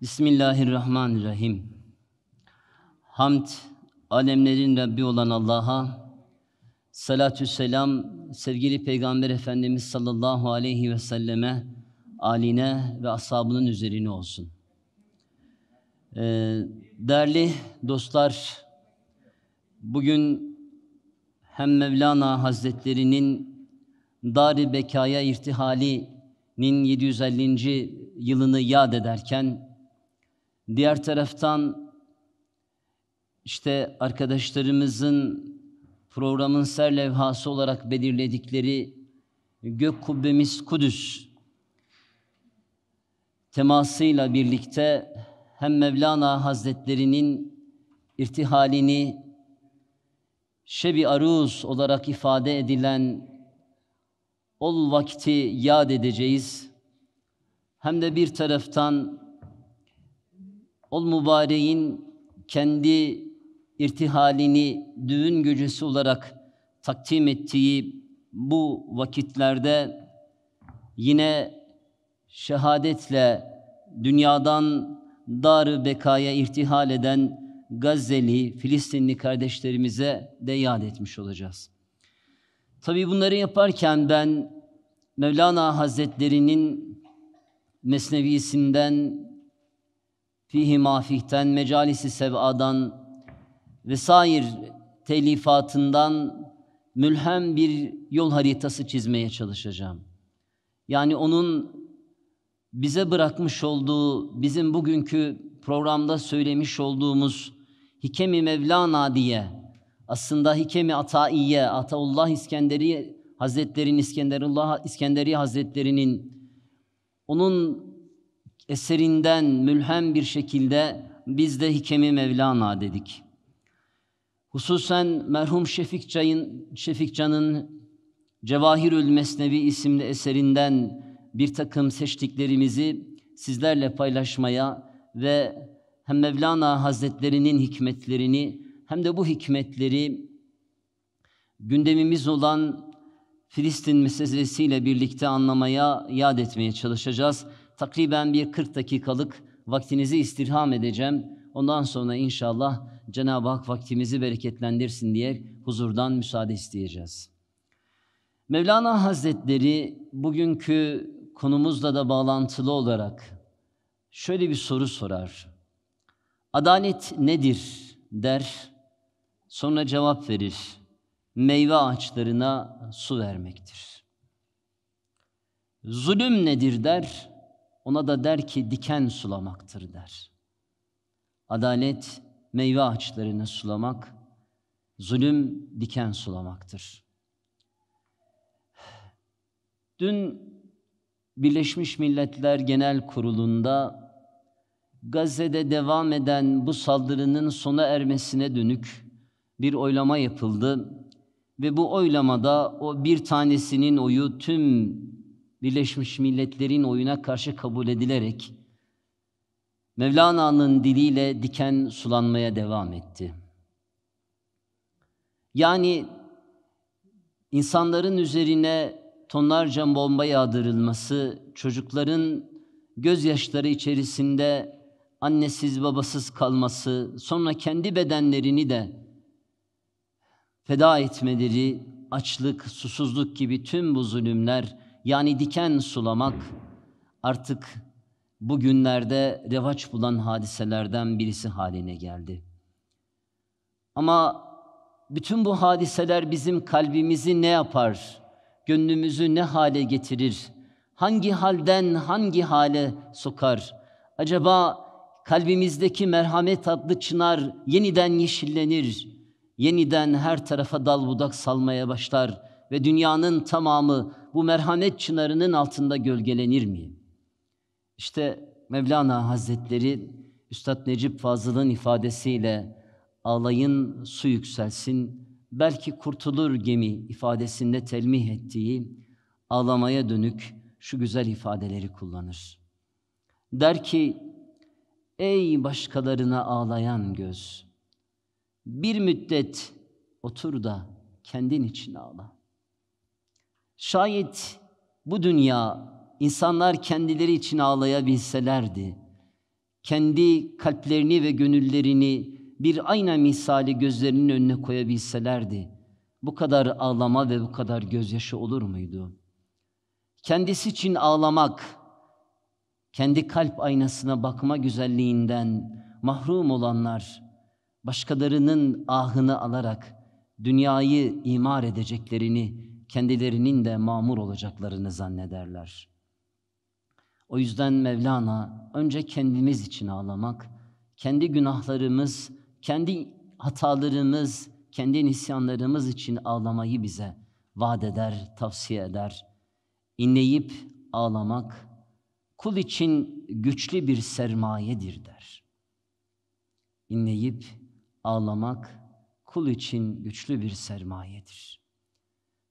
Bismillahirrahmanirrahim. Hamd, alemlerin Rabbi olan Allah'a, salatü selam, sevgili Peygamber Efendimiz sallallahu aleyhi ve selleme, aline ve ashabının üzerine olsun. Ee, değerli dostlar, bugün hem Mevlana Hazretleri'nin Dar-ı Bekaya İrtihali'nin 750. yılını yad ederken, Diğer taraftan işte arkadaşlarımızın programın serlevhası olarak belirledikleri gök kubbemiz Kudüs temasıyla birlikte hem Mevlana Hazretlerinin irtihalini şebi aruz olarak ifade edilen ol vakti yad edeceğiz. Hem de bir taraftan Ol mübareğin kendi irtihalini düğün gecesi olarak takdim ettiği bu vakitlerde yine şehadetle dünyadan dar bekaya irtihal eden Gazze'li, Filistinli kardeşlerimize de yad etmiş olacağız. Tabi bunları yaparken ben Mevlana Hazretleri'nin Mesnevisinden Fihi Mafih'ten, Mecalisi Sev'a'dan vesair telifatından mülhem bir yol haritası çizmeye çalışacağım. Yani onun bize bırakmış olduğu, bizim bugünkü programda söylemiş olduğumuz Hikemi Mevlana diye aslında Hikemi Ataiye, Ataullah İskenderi Hazretleri'nin, İskenderullah İskenderi Hazretleri'nin onun eserinden mülhem bir şekilde biz de Hikemi Mevlana dedik. Hususen merhum Şefik Can'ın Şefik Can'ın Cevahirül Mesnevi isimli eserinden bir takım seçtiklerimizi sizlerle paylaşmaya ve hem Mevlana Hazretlerinin hikmetlerini hem de bu hikmetleri gündemimiz olan Filistin meselesiyle birlikte anlamaya, yad etmeye çalışacağız. Takriben bir 40 dakikalık vaktinizi istirham edeceğim. Ondan sonra inşallah Cenab-ı Hak vaktimizi bereketlendirsin diye huzurdan müsaade isteyeceğiz. Mevlana Hazretleri bugünkü konumuzla da bağlantılı olarak şöyle bir soru sorar. Adalet nedir der, sonra cevap verir. Meyve ağaçlarına su vermektir. Zulüm nedir der, ona da der ki diken sulamaktır der. Adalet meyve ağaçlarını sulamak, zulüm diken sulamaktır. Dün Birleşmiş Milletler Genel Kurulu'nda Gazze'de devam eden bu saldırının sona ermesine dönük bir oylama yapıldı ve bu oylamada o bir tanesinin oyu tüm Birleşmiş Milletler'in oyuna karşı kabul edilerek Mevlana'nın diliyle diken sulanmaya devam etti. Yani insanların üzerine tonlarca bomba yağdırılması, çocukların gözyaşları içerisinde annesiz babasız kalması, sonra kendi bedenlerini de feda etmeleri, açlık, susuzluk gibi tüm bu zulümler yani diken sulamak artık bugünlerde revaç bulan hadiselerden birisi haline geldi. Ama bütün bu hadiseler bizim kalbimizi ne yapar? Gönlümüzü ne hale getirir? Hangi halden hangi hale sokar? Acaba kalbimizdeki merhamet adlı çınar yeniden yeşillenir, yeniden her tarafa dal budak salmaya başlar ve dünyanın tamamı bu merhamet çınarının altında gölgelenir miyim? İşte Mevlana Hazretleri Üstad Necip Fazıl'ın ifadesiyle ağlayın su yükselsin belki kurtulur gemi ifadesinde telmih ettiği ağlamaya dönük şu güzel ifadeleri kullanır. Der ki ey başkalarına ağlayan göz bir müddet otur da kendin için ağla. Şayet bu dünya insanlar kendileri için ağlayabilselerdi, kendi kalplerini ve gönüllerini bir ayna misali gözlerinin önüne koyabilselerdi, bu kadar ağlama ve bu kadar gözyaşı olur muydu? Kendisi için ağlamak, kendi kalp aynasına bakma güzelliğinden mahrum olanlar, başkalarının ahını alarak dünyayı imar edeceklerini, kendilerinin de mamur olacaklarını zannederler. O yüzden Mevlana önce kendimiz için ağlamak, kendi günahlarımız, kendi hatalarımız, kendi nisyanlarımız için ağlamayı bize vaat eder, tavsiye eder. İnleyip ağlamak kul için güçlü bir sermayedir der. İnleyip ağlamak kul için güçlü bir sermayedir.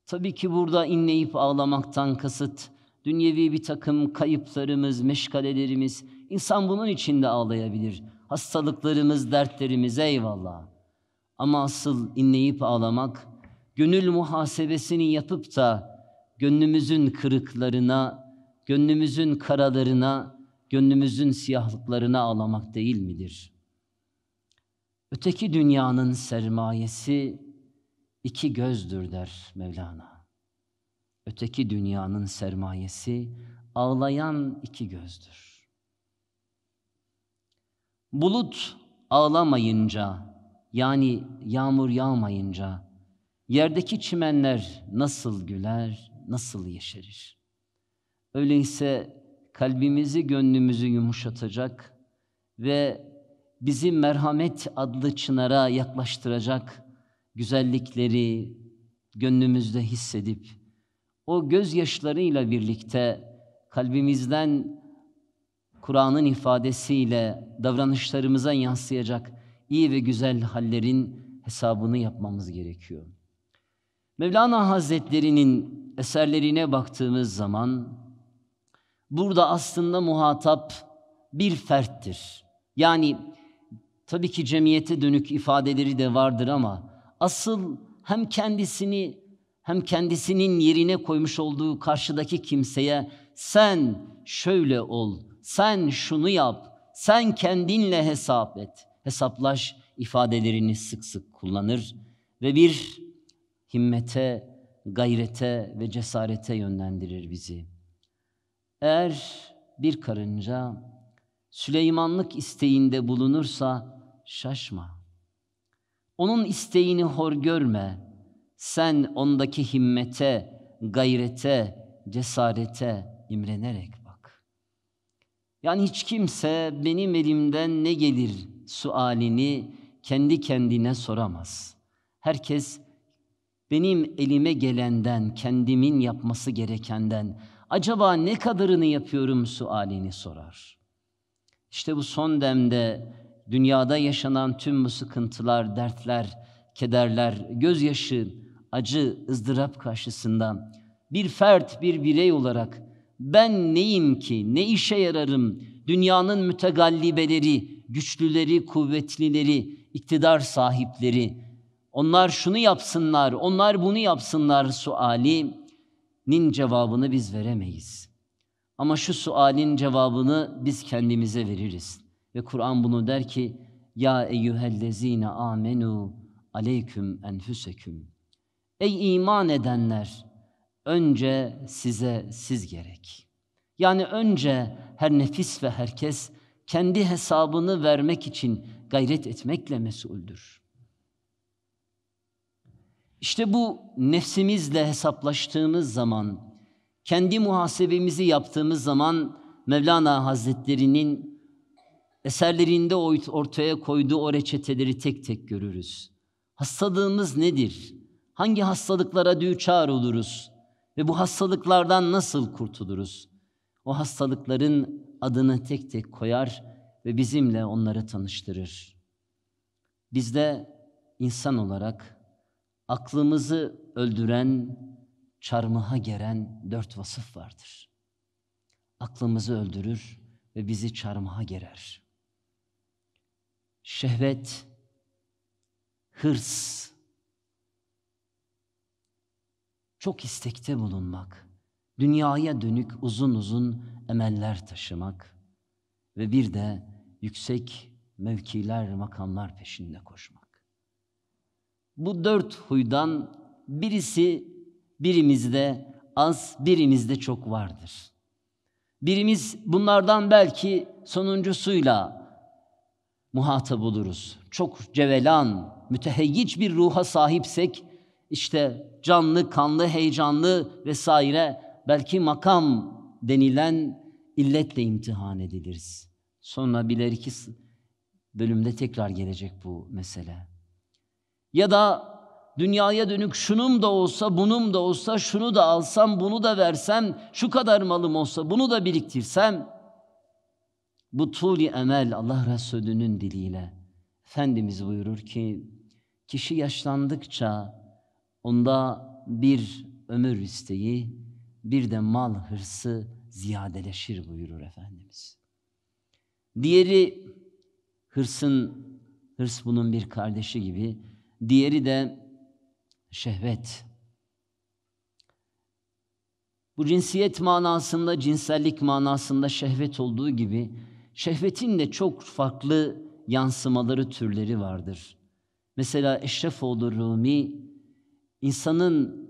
Tabii ki burada inleyip ağlamaktan kasıt, dünyevi bir takım kayıplarımız, meşgalelerimiz, insan bunun içinde ağlayabilir. Hastalıklarımız, dertlerimiz eyvallah. Ama asıl inleyip ağlamak, gönül muhasebesini yapıp da gönlümüzün kırıklarına, gönlümüzün karalarına, gönlümüzün siyahlıklarına ağlamak değil midir? Öteki dünyanın sermayesi iki gözdür der Mevlana. Öteki dünyanın sermayesi ağlayan iki gözdür. Bulut ağlamayınca yani yağmur yağmayınca yerdeki çimenler nasıl güler, nasıl yeşerir? Öyleyse kalbimizi, gönlümüzü yumuşatacak ve bizi merhamet adlı çınara yaklaştıracak güzellikleri gönlümüzde hissedip o gözyaşlarıyla birlikte kalbimizden Kur'an'ın ifadesiyle davranışlarımıza yansıyacak iyi ve güzel hallerin hesabını yapmamız gerekiyor. Mevlana Hazretleri'nin eserlerine baktığımız zaman burada aslında muhatap bir ferttir. Yani tabii ki cemiyete dönük ifadeleri de vardır ama asıl hem kendisini hem kendisinin yerine koymuş olduğu karşıdaki kimseye sen şöyle ol, sen şunu yap, sen kendinle hesap et, hesaplaş ifadelerini sık sık kullanır ve bir himmete, gayrete ve cesarete yönlendirir bizi. Eğer bir karınca Süleymanlık isteğinde bulunursa şaşma. Onun isteğini hor görme. Sen ondaki himmete, gayrete, cesarete imrenerek bak. Yani hiç kimse benim elimden ne gelir sualini kendi kendine soramaz. Herkes benim elime gelenden, kendimin yapması gerekenden acaba ne kadarını yapıyorum sualini sorar. İşte bu son demde dünyada yaşanan tüm bu sıkıntılar, dertler, kederler, gözyaşı, acı, ızdırap karşısında bir fert, bir birey olarak ben neyim ki, ne işe yararım, dünyanın mütegallibeleri, güçlüleri, kuvvetlileri, iktidar sahipleri, onlar şunu yapsınlar, onlar bunu yapsınlar sualinin cevabını biz veremeyiz. Ama şu sualin cevabını biz kendimize veririz. Ve Kur'an bunu der ki ya eyyühellezine amenu aleyküm enfüseküm. Ey iman edenler önce size siz gerek. Yani önce her nefis ve herkes kendi hesabını vermek için gayret etmekle mesuldür. İşte bu nefsimizle hesaplaştığımız zaman, kendi muhasebemizi yaptığımız zaman Mevlana Hazretleri'nin Eserlerinde ortaya koyduğu o reçeteleri tek tek görürüz. Hastalığımız nedir? Hangi hastalıklara düçar oluruz? Ve bu hastalıklardan nasıl kurtuluruz? O hastalıkların adını tek tek koyar ve bizimle onları tanıştırır. Biz de insan olarak aklımızı öldüren, çarmıha geren dört vasıf vardır. Aklımızı öldürür ve bizi çarmıha gerer.'' şehvet, hırs, çok istekte bulunmak, dünyaya dönük uzun uzun emeller taşımak ve bir de yüksek mevkiler, makamlar peşinde koşmak. Bu dört huydan birisi birimizde az, birimizde çok vardır. Birimiz bunlardan belki sonuncusuyla muhatap oluruz. Çok cevelan, müteheyyic bir ruha sahipsek işte canlı, kanlı, heyecanlı vesaire belki makam denilen illetle imtihan ediliriz. Sonra biler ki bölümde tekrar gelecek bu mesele. Ya da dünyaya dönük şunum da olsa, bunum da olsa, şunu da alsam, bunu da versem, şu kadar malım olsa, bunu da biriktirsem bu tuli emel Allah Resulü'nün diliyle Efendimiz buyurur ki kişi yaşlandıkça onda bir ömür isteği bir de mal hırsı ziyadeleşir buyurur Efendimiz. Diğeri hırsın, hırs bunun bir kardeşi gibi. Diğeri de şehvet. Bu cinsiyet manasında, cinsellik manasında şehvet olduğu gibi Şehvetin de çok farklı yansımaları, türleri vardır. Mesela Eşrefoğlu Rumi, insanın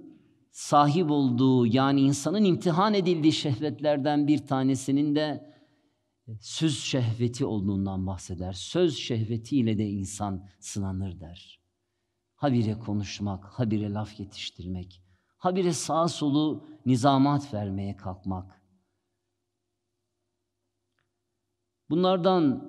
sahip olduğu yani insanın imtihan edildiği şehvetlerden bir tanesinin de söz şehveti olduğundan bahseder. Söz şehvetiyle de insan sınanır der. Habire konuşmak, habire laf yetiştirmek, habire sağ solu nizamat vermeye kalkmak, Bunlardan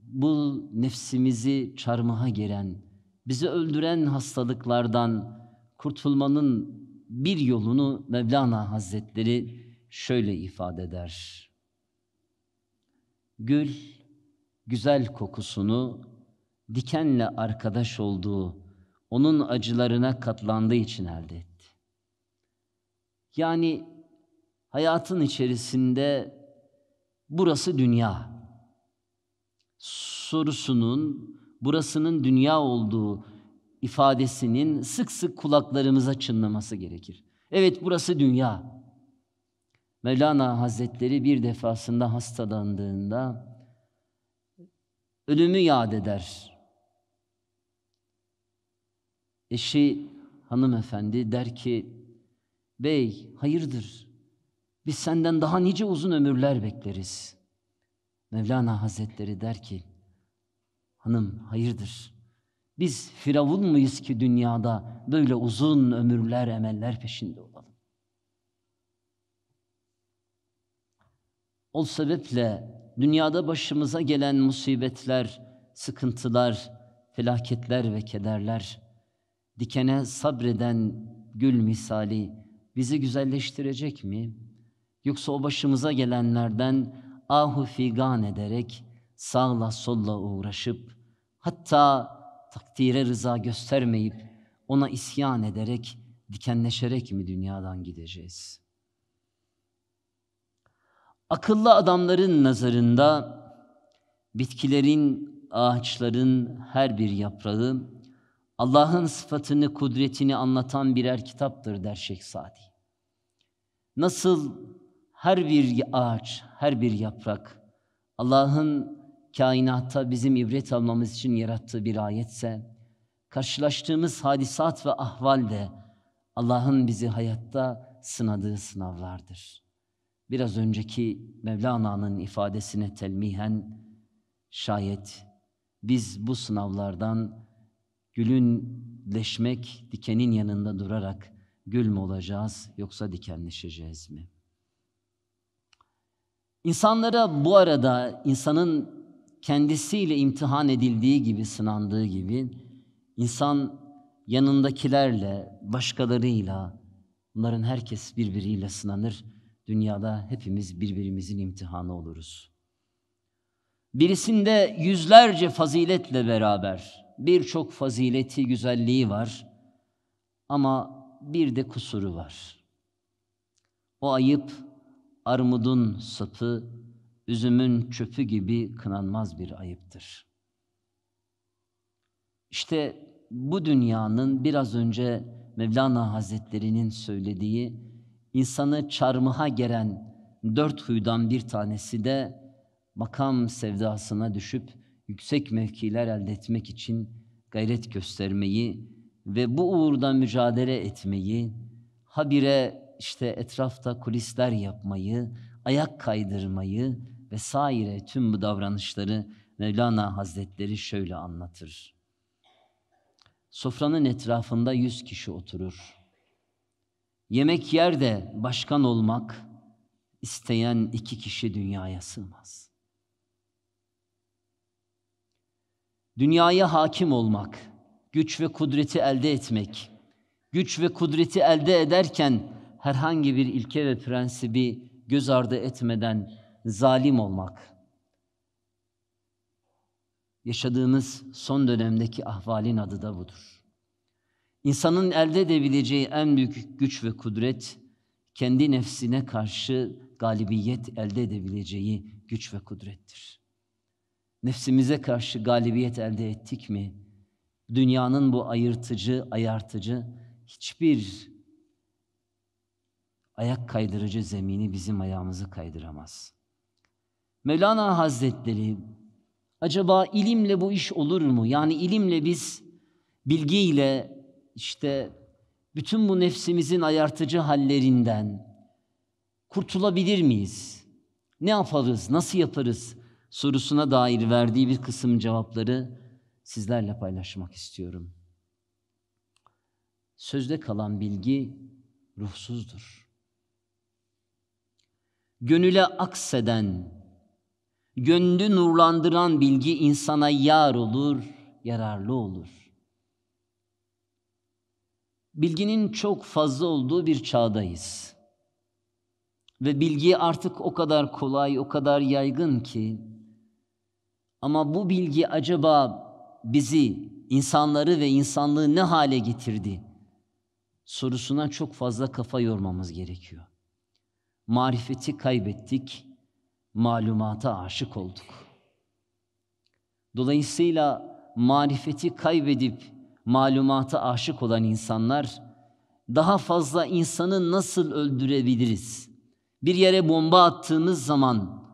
bu nefsimizi çarmıha giren, bizi öldüren hastalıklardan kurtulmanın bir yolunu Mevlana Hazretleri şöyle ifade eder. Gül güzel kokusunu dikenle arkadaş olduğu, onun acılarına katlandığı için elde etti. Yani hayatın içerisinde burası dünya sorusunun, burasının dünya olduğu ifadesinin sık sık kulaklarımıza çınlaması gerekir. Evet burası dünya. Mevlana Hazretleri bir defasında hastalandığında ölümü yad eder. Eşi hanımefendi der ki, bey hayırdır biz senden daha nice uzun ömürler bekleriz. Mevlana Hazretleri der ki, hanım hayırdır? Biz firavun muyuz ki dünyada böyle uzun ömürler, emeller peşinde olalım? O sebeple dünyada başımıza gelen musibetler, sıkıntılar, felaketler ve kederler, dikene sabreden gül misali bizi güzelleştirecek mi? Yoksa o başımıza gelenlerden ahu figan ederek sağla solla uğraşıp hatta takdire rıza göstermeyip ona isyan ederek dikenleşerek mi dünyadan gideceğiz? Akıllı adamların nazarında bitkilerin, ağaçların her bir yaprağı Allah'ın sıfatını, kudretini anlatan birer kitaptır der Şeyh Sadi. Nasıl her bir ağaç, her bir yaprak Allah'ın kainatta bizim ibret almamız için yarattığı bir ayetse, karşılaştığımız hadisat ve ahval de Allah'ın bizi hayatta sınadığı sınavlardır. Biraz önceki Mevlana'nın ifadesine telmihen şayet biz bu sınavlardan gülünleşmek, dikenin yanında durarak gül mü olacağız yoksa dikenleşeceğiz mi?'' İnsanlara bu arada insanın kendisiyle imtihan edildiği gibi, sınandığı gibi insan yanındakilerle, başkalarıyla bunların herkes birbiriyle sınanır. Dünyada hepimiz birbirimizin imtihanı oluruz. Birisinde yüzlerce faziletle beraber birçok fazileti, güzelliği var ama bir de kusuru var. O ayıp armudun sapı, üzümün çöpü gibi kınanmaz bir ayıptır. İşte bu dünyanın biraz önce Mevlana Hazretleri'nin söylediği insanı çarmıha geren dört huydan bir tanesi de makam sevdasına düşüp yüksek mevkiler elde etmek için gayret göstermeyi ve bu uğurda mücadele etmeyi, habire işte etrafta kulisler yapmayı, ayak kaydırmayı vesaire tüm bu davranışları Mevlana Hazretleri şöyle anlatır. Sofranın etrafında yüz kişi oturur. Yemek yerde başkan olmak isteyen iki kişi dünyaya sığmaz. Dünyaya hakim olmak, güç ve kudreti elde etmek, güç ve kudreti elde ederken herhangi bir ilke ve prensibi göz ardı etmeden zalim olmak, yaşadığımız son dönemdeki ahvalin adı da budur. İnsanın elde edebileceği en büyük güç ve kudret, kendi nefsine karşı galibiyet elde edebileceği güç ve kudrettir. Nefsimize karşı galibiyet elde ettik mi, dünyanın bu ayırtıcı, ayartıcı hiçbir ayak kaydırıcı zemini bizim ayağımızı kaydıramaz. Mevlana Hazretleri acaba ilimle bu iş olur mu? Yani ilimle biz bilgiyle işte bütün bu nefsimizin ayartıcı hallerinden kurtulabilir miyiz? Ne yaparız? Nasıl yaparız? sorusuna dair verdiği bir kısım cevapları sizlerle paylaşmak istiyorum. Sözde kalan bilgi ruhsuzdur gönüle akseden, gönlü nurlandıran bilgi insana yar olur, yararlı olur. Bilginin çok fazla olduğu bir çağdayız. Ve bilgi artık o kadar kolay, o kadar yaygın ki ama bu bilgi acaba bizi, insanları ve insanlığı ne hale getirdi? sorusuna çok fazla kafa yormamız gerekiyor. Marifeti kaybettik, malumata aşık olduk. Dolayısıyla marifeti kaybedip malumata aşık olan insanlar daha fazla insanı nasıl öldürebiliriz? Bir yere bomba attığımız zaman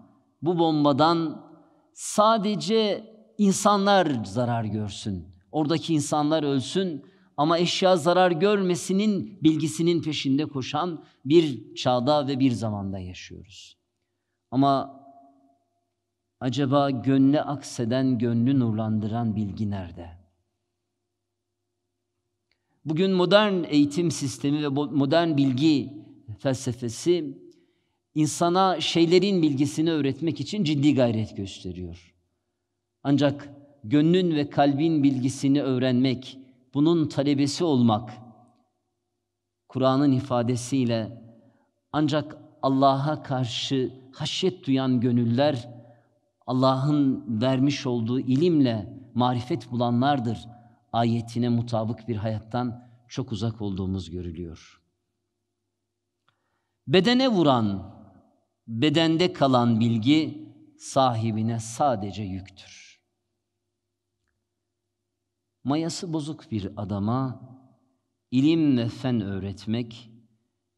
bu bombadan sadece insanlar zarar görsün. Oradaki insanlar ölsün ama eşya zarar görmesinin bilgisinin peşinde koşan bir çağda ve bir zamanda yaşıyoruz. Ama acaba gönle akseden, gönlü nurlandıran bilgi nerede? Bugün modern eğitim sistemi ve modern bilgi felsefesi insana şeylerin bilgisini öğretmek için ciddi gayret gösteriyor. Ancak gönlün ve kalbin bilgisini öğrenmek, bunun talebesi olmak, Kur'an'ın ifadesiyle ancak Allah'a karşı haşyet duyan gönüller, Allah'ın vermiş olduğu ilimle marifet bulanlardır ayetine mutabık bir hayattan çok uzak olduğumuz görülüyor. Bedene vuran, bedende kalan bilgi sahibine sadece yüktür mayası bozuk bir adama ilim ve fen öğretmek,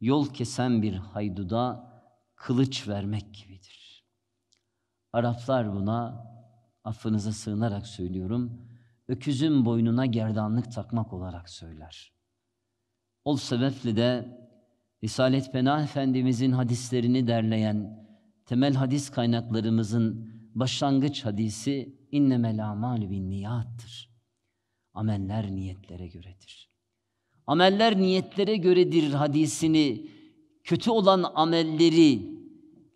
yol kesen bir hayduda kılıç vermek gibidir. Araplar buna, affınıza sığınarak söylüyorum, öküzün boynuna gerdanlık takmak olarak söyler. O sebeple de Risalet Pena Efendimizin hadislerini derleyen temel hadis kaynaklarımızın başlangıç hadisi innemel amalü bin niyattır. Ameller niyetlere göredir. Ameller niyetlere göredir hadisini, kötü olan amelleri,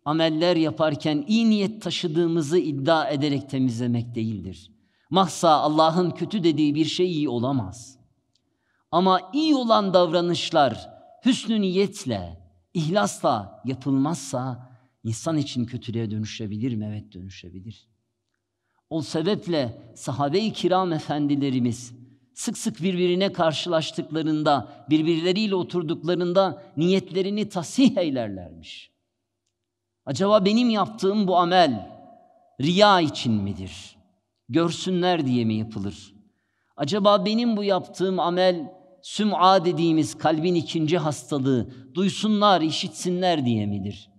ameller yaparken iyi niyet taşıdığımızı iddia ederek temizlemek değildir. Mahsa Allah'ın kötü dediği bir şey iyi olamaz. Ama iyi olan davranışlar hüsnü niyetle, ihlasla yapılmazsa insan için kötülüğe dönüşebilir mi? Evet dönüşebilir. O sebeple sahabe-i kiram efendilerimiz sık sık birbirine karşılaştıklarında, birbirleriyle oturduklarında niyetlerini tasih eylerlermiş. Acaba benim yaptığım bu amel riya için midir? Görsünler diye mi yapılır? Acaba benim bu yaptığım amel süm'a dediğimiz kalbin ikinci hastalığı duysunlar, işitsinler diye midir?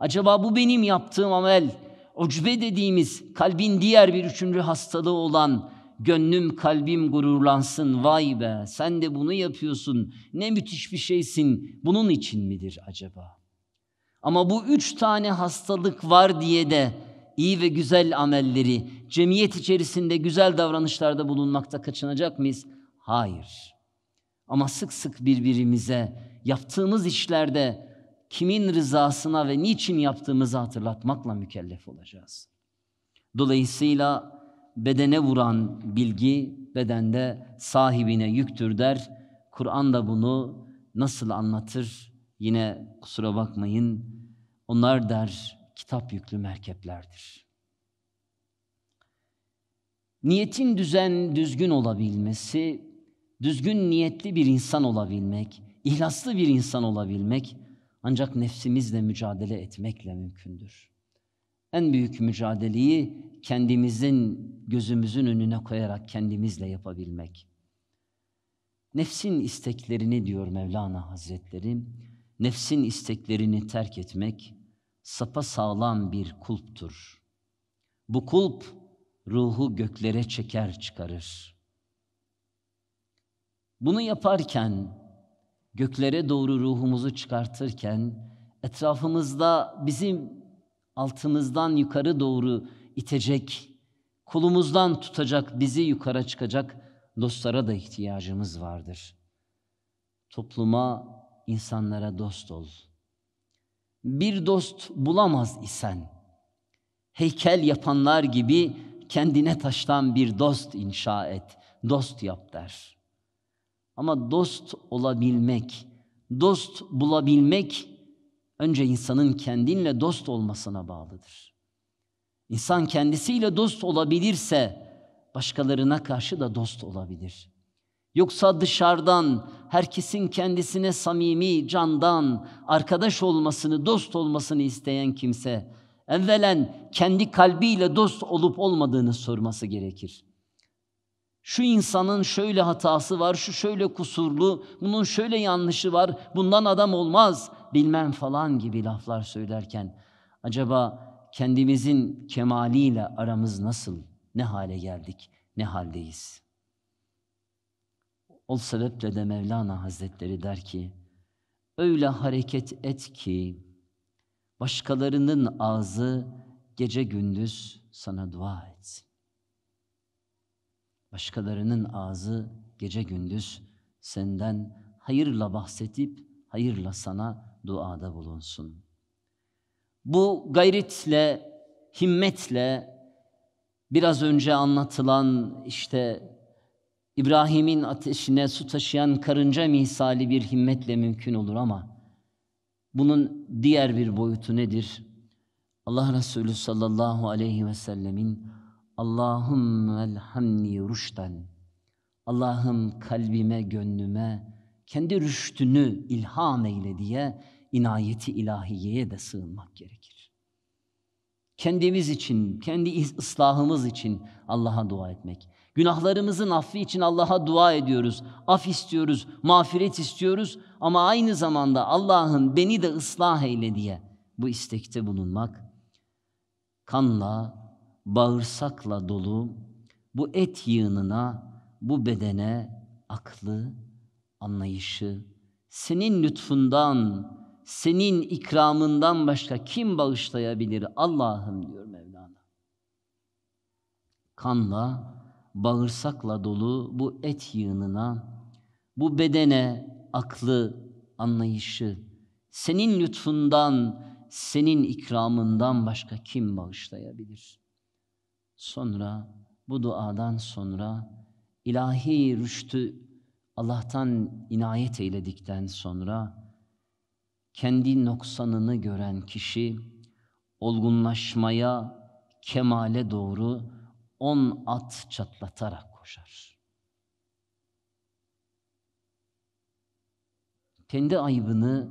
Acaba bu benim yaptığım amel ucbe dediğimiz kalbin diğer bir üçüncü hastalığı olan gönlüm kalbim gururlansın vay be sen de bunu yapıyorsun ne müthiş bir şeysin bunun için midir acaba? Ama bu üç tane hastalık var diye de iyi ve güzel amelleri, cemiyet içerisinde güzel davranışlarda bulunmakta kaçınacak mıyız? Hayır. Ama sık sık birbirimize yaptığımız işlerde kimin rızasına ve niçin yaptığımızı hatırlatmakla mükellef olacağız. Dolayısıyla bedene vuran bilgi bedende sahibine yüktür der. Kur'an da bunu nasıl anlatır? Yine kusura bakmayın. Onlar der kitap yüklü merkeplerdir. Niyetin düzen düzgün olabilmesi, düzgün niyetli bir insan olabilmek, ihlaslı bir insan olabilmek ancak nefsimizle mücadele etmekle mümkündür. En büyük mücadeleyi kendimizin gözümüzün önüne koyarak kendimizle yapabilmek. Nefsin isteklerini diyor Mevlana Hazretleri, nefsin isteklerini terk etmek sapa sağlam bir kulptur. Bu kulp ruhu göklere çeker çıkarır. Bunu yaparken göklere doğru ruhumuzu çıkartırken etrafımızda bizim altımızdan yukarı doğru itecek, kolumuzdan tutacak, bizi yukarı çıkacak dostlara da ihtiyacımız vardır. Topluma, insanlara dost ol. Bir dost bulamaz isen, heykel yapanlar gibi kendine taştan bir dost inşa et, dost yap der.'' Ama dost olabilmek, dost bulabilmek önce insanın kendinle dost olmasına bağlıdır. İnsan kendisiyle dost olabilirse başkalarına karşı da dost olabilir. Yoksa dışarıdan herkesin kendisine samimi, candan, arkadaş olmasını, dost olmasını isteyen kimse evvelen kendi kalbiyle dost olup olmadığını sorması gerekir şu insanın şöyle hatası var, şu şöyle kusurlu, bunun şöyle yanlışı var, bundan adam olmaz bilmem falan gibi laflar söylerken acaba kendimizin kemaliyle aramız nasıl, ne hale geldik, ne haldeyiz? O sebeple de Mevlana Hazretleri der ki, öyle hareket et ki başkalarının ağzı gece gündüz sana dua etsin. Başkalarının ağzı gece gündüz senden hayırla bahsetip hayırla sana duada bulunsun. Bu gayretle, himmetle biraz önce anlatılan işte İbrahim'in ateşine su taşıyan karınca misali bir himmetle mümkün olur ama bunun diğer bir boyutu nedir? Allah Resulü sallallahu aleyhi ve sellemin Allahümme elhamni rüşten. Allah'ım kalbime, gönlüme, kendi rüştünü ilham eyle diye inayeti ilahiyeye de sığınmak gerekir. Kendimiz için, kendi ıslahımız için Allah'a dua etmek. Günahlarımızın affı için Allah'a dua ediyoruz. Af istiyoruz, mağfiret istiyoruz ama aynı zamanda Allah'ın beni de ıslah eyle diye bu istekte bulunmak kanla, bağırsakla dolu bu et yığınına, bu bedene aklı, anlayışı, senin lütfundan, senin ikramından başka kim bağışlayabilir Allah'ım diyor Mevlana. Kanla, bağırsakla dolu bu et yığınına, bu bedene aklı, anlayışı, senin lütfundan, senin ikramından başka kim bağışlayabilir? sonra, bu duadan sonra ilahi rüştü Allah'tan inayet eyledikten sonra kendi noksanını gören kişi olgunlaşmaya, kemale doğru on at çatlatarak koşar. Kendi ayıbını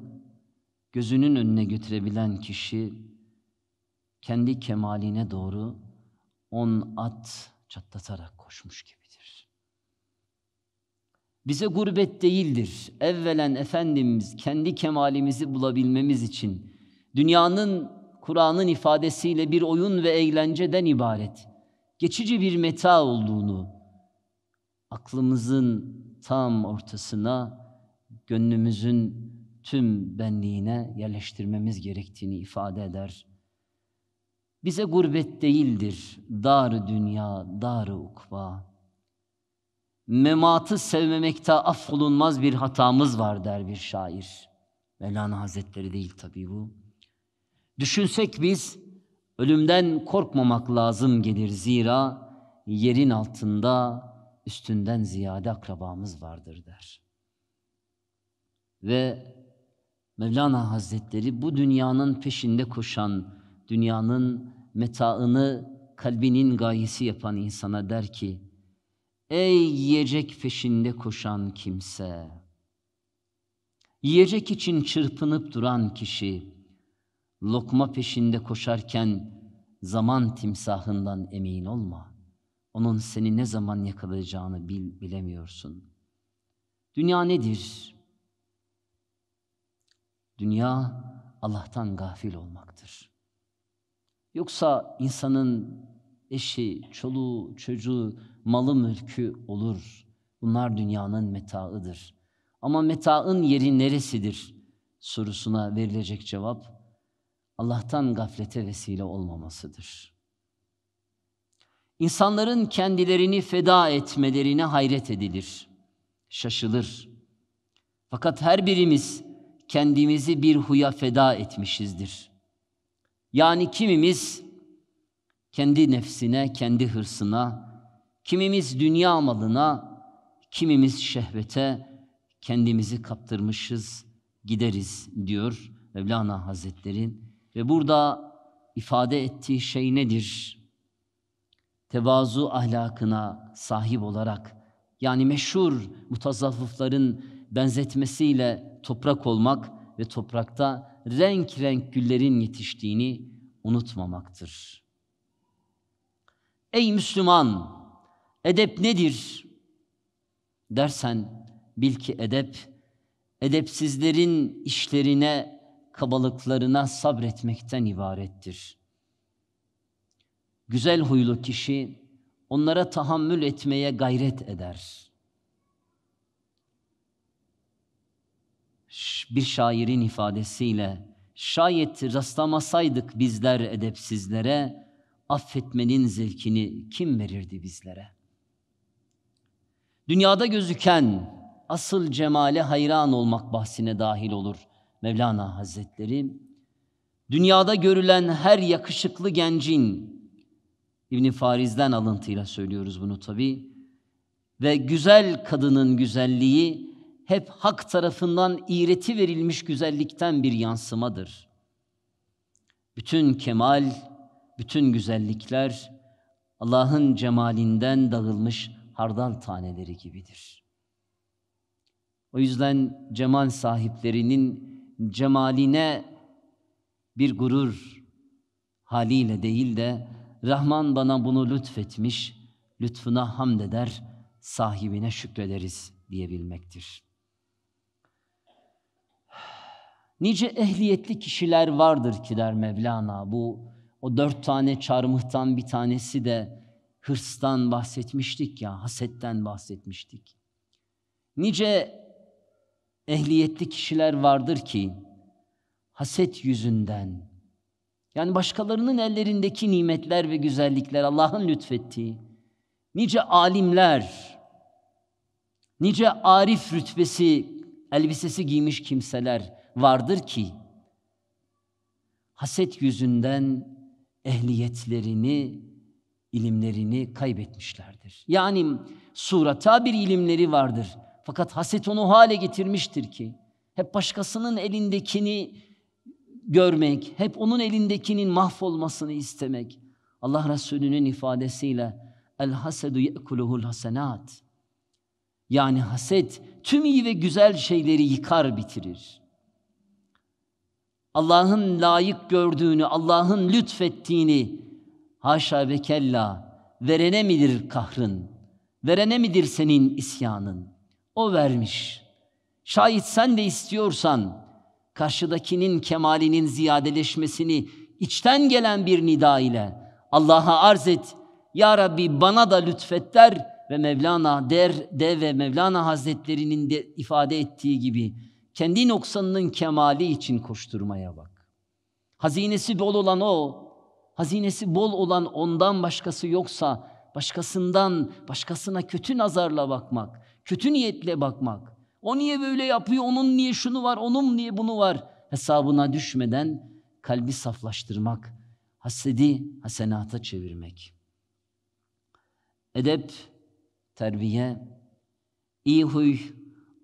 gözünün önüne götürebilen kişi kendi kemaline doğru on at çatlatarak koşmuş gibidir. Bize gurbet değildir. Evvelen Efendimiz kendi kemalimizi bulabilmemiz için dünyanın Kur'an'ın ifadesiyle bir oyun ve eğlenceden ibaret, geçici bir meta olduğunu aklımızın tam ortasına, gönlümüzün tüm benliğine yerleştirmemiz gerektiğini ifade eder bize gurbet değildir dar dünya, dar ukba. Mematı sevmemekte affolunmaz bir hatamız var der bir şair. Mevlana Hazretleri değil tabii bu. Düşünsek biz ölümden korkmamak lazım gelir zira yerin altında üstünden ziyade akrabamız vardır der. Ve Mevlana Hazretleri bu dünyanın peşinde koşan dünyanın metaını kalbinin gayesi yapan insana der ki, Ey yiyecek peşinde koşan kimse, yiyecek için çırpınıp duran kişi, lokma peşinde koşarken zaman timsahından emin olma. Onun seni ne zaman yakalayacağını bil, bilemiyorsun. Dünya nedir? Dünya Allah'tan gafil olmaktır. Yoksa insanın eşi, çoluğu, çocuğu, malı mülkü olur. Bunlar dünyanın metaıdır. Ama metaın yeri neresidir sorusuna verilecek cevap Allah'tan gaflete vesile olmamasıdır. İnsanların kendilerini feda etmelerine hayret edilir, şaşılır. Fakat her birimiz kendimizi bir huya feda etmişizdir.'' Yani kimimiz kendi nefsine, kendi hırsına, kimimiz dünya malına, kimimiz şehvete kendimizi kaptırmışız, gideriz diyor Mevlana Hazretleri. Ve burada ifade ettiği şey nedir? Tevazu ahlakına sahip olarak yani meşhur mutazaffıfların benzetmesiyle toprak olmak ve toprakta renk renk güllerin yetiştiğini unutmamaktır. Ey Müslüman, edep nedir? Dersen bil ki edep, edepsizlerin işlerine, kabalıklarına sabretmekten ibarettir. Güzel huylu kişi onlara tahammül etmeye gayret eder.'' bir şairin ifadesiyle şayet rastlamasaydık bizler edepsizlere affetmenin zevkini kim verirdi bizlere? Dünyada gözüken asıl cemale hayran olmak bahsine dahil olur Mevlana Hazretleri. Dünyada görülen her yakışıklı gencin İbn Fariz'den alıntıyla söylüyoruz bunu tabi ve güzel kadının güzelliği hep hak tarafından iğreti verilmiş güzellikten bir yansımadır. Bütün kemal, bütün güzellikler Allah'ın cemalinden dağılmış hardal taneleri gibidir. O yüzden cemal sahiplerinin cemaline bir gurur haliyle değil de Rahman bana bunu lütfetmiş, lütfuna hamd eder, sahibine şükrederiz diyebilmektir.'' Nice ehliyetli kişiler vardır ki der Mevlana. Bu o dört tane çarmıhtan bir tanesi de hırstan bahsetmiştik ya, hasetten bahsetmiştik. Nice ehliyetli kişiler vardır ki haset yüzünden yani başkalarının ellerindeki nimetler ve güzellikler Allah'ın lütfettiği nice alimler nice arif rütbesi elbisesi giymiş kimseler vardır ki haset yüzünden ehliyetlerini, ilimlerini kaybetmişlerdir. Yani surata bir ilimleri vardır. Fakat haset onu hale getirmiştir ki hep başkasının elindekini görmek, hep onun elindekinin mahvolmasını istemek. Allah Resulü'nün ifadesiyle el hasedu ye'kuluhul hasenat. Yani haset tüm iyi ve güzel şeyleri yıkar bitirir. Allah'ın layık gördüğünü, Allah'ın lütfettiğini haşa ve kella verene midir kahrın? Verene midir senin isyanın? O vermiş. Şayet sen de istiyorsan karşıdakinin kemalinin ziyadeleşmesini içten gelen bir nida ile Allah'a arz et. Ya Rabbi bana da lütfet der ve Mevlana der de ve Mevlana Hazretlerinin de ifade ettiği gibi kendi noksanının kemali için koşturmaya bak. Hazinesi bol olan o, hazinesi bol olan ondan başkası yoksa başkasından, başkasına kötü nazarla bakmak, kötü niyetle bakmak, o niye böyle yapıyor, onun niye şunu var, onun niye bunu var hesabına düşmeden kalbi saflaştırmak, hasedi hasenata çevirmek. Edep, terbiye, iyi huy,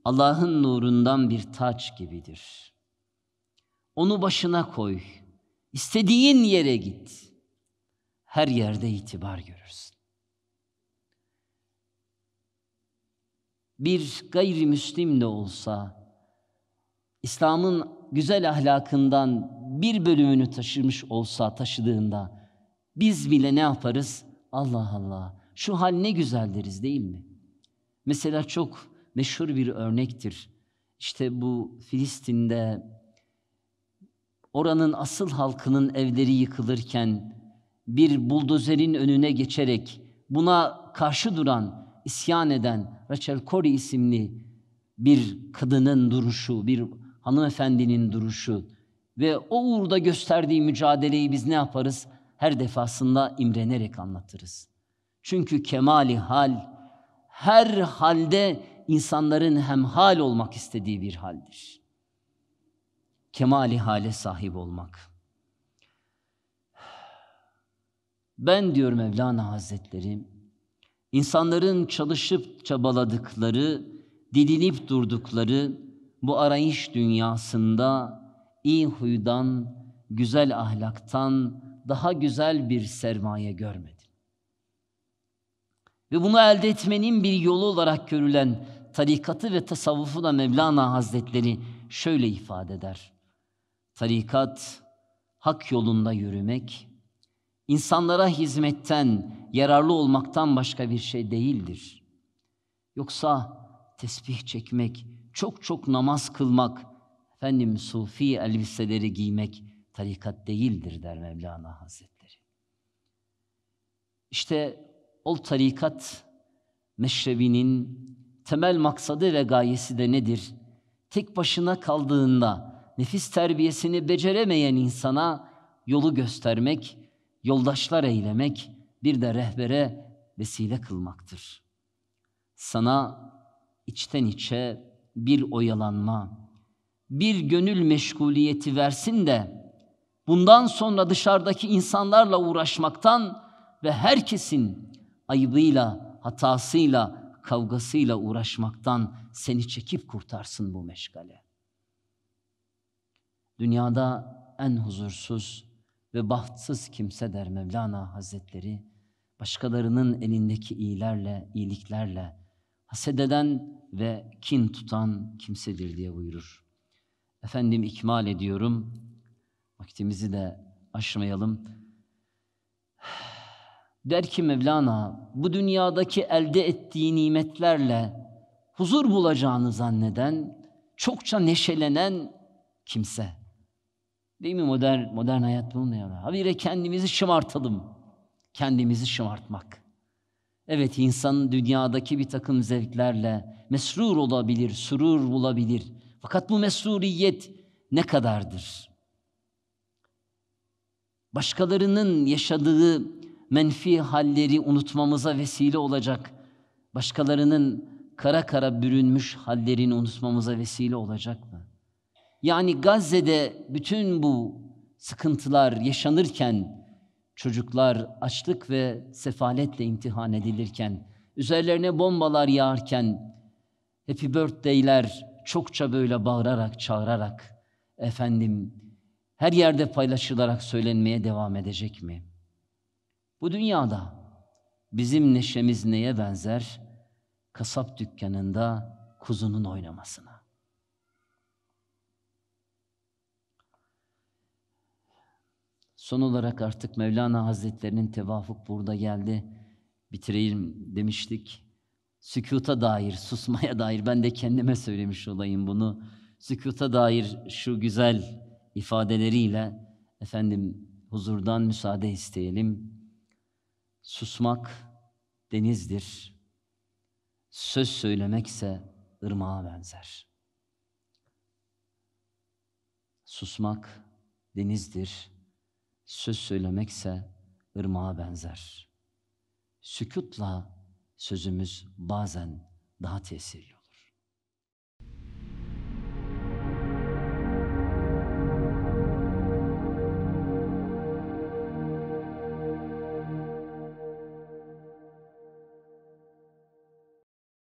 Allah'ın nurundan bir taç gibidir. Onu başına koy. istediğin yere git. Her yerde itibar görürsün. Bir gayrimüslim de olsa İslam'ın güzel ahlakından bir bölümünü taşırmış olsa taşıdığında biz bile ne yaparız? Allah Allah şu hal ne güzel deriz değil mi? Mesela çok meşhur bir örnektir. İşte bu Filistin'de oranın asıl halkının evleri yıkılırken bir buldozerin önüne geçerek buna karşı duran, isyan eden Rachel Corrie isimli bir kadının duruşu, bir hanımefendinin duruşu ve o uğurda gösterdiği mücadeleyi biz ne yaparız? Her defasında imrenerek anlatırız. Çünkü kemali hal her halde insanların hal olmak istediği bir haldir. Kemali hale sahip olmak. Ben diyor Mevlana Hazretleri, insanların çalışıp çabaladıkları, dilinip durdukları bu arayış dünyasında iyi huydan, güzel ahlaktan daha güzel bir sermaye görmedim. Ve bunu elde etmenin bir yolu olarak görülen tarikatı ve tasavvufu da Mevlana Hazretleri şöyle ifade eder. Tarikat, hak yolunda yürümek, insanlara hizmetten, yararlı olmaktan başka bir şey değildir. Yoksa tesbih çekmek, çok çok namaz kılmak, efendim sufi elbiseleri giymek tarikat değildir der Mevlana Hazretleri. İşte o tarikat meşrebinin temel maksadı ve gayesi de nedir? Tek başına kaldığında nefis terbiyesini beceremeyen insana yolu göstermek, yoldaşlar eylemek, bir de rehbere vesile kılmaktır. Sana içten içe bir oyalanma, bir gönül meşguliyeti versin de bundan sonra dışarıdaki insanlarla uğraşmaktan ve herkesin ayıbıyla, hatasıyla, kavgasıyla uğraşmaktan seni çekip kurtarsın bu meşgale. Dünyada en huzursuz ve bahtsız kimse der Mevlana Hazretleri, başkalarının elindeki iyilerle, iyiliklerle hasededen ve kin tutan kimsedir diye buyurur. Efendim ikmal ediyorum. Vaktimizi de aşmayalım. Der ki Mevlana, bu dünyadaki elde ettiği nimetlerle huzur bulacağını zanneden, çokça neşelenen kimse. Değil mi modern modern hayat bununla yana. Habire kendimizi şımartalım. Kendimizi şımartmak. Evet insanın dünyadaki bir takım zevklerle mesrur olabilir, surur bulabilir. Fakat bu mesuriyet ne kadardır? Başkalarının yaşadığı menfi halleri unutmamıza vesile olacak. Başkalarının kara kara bürünmüş hallerini unutmamıza vesile olacak mı? Yani Gazze'de bütün bu sıkıntılar yaşanırken çocuklar açlık ve sefaletle imtihan edilirken, üzerlerine bombalar yağarken happy birthday'ler çokça böyle bağırarak, çağırarak efendim her yerde paylaşılarak söylenmeye devam edecek mi?'' Bu dünyada bizim neşemiz neye benzer? Kasap dükkanında kuzunun oynamasına. Son olarak artık Mevlana Hazretlerinin tevafuk burada geldi. Bitireyim demiştik. Sükuta dair, susmaya dair ben de kendime söylemiş olayım bunu. Sükuta dair şu güzel ifadeleriyle efendim huzurdan müsaade isteyelim. Susmak denizdir. Söz söylemekse ırmağa benzer. Susmak denizdir. Söz söylemekse ırmağa benzer. Sükutla sözümüz bazen daha tesirli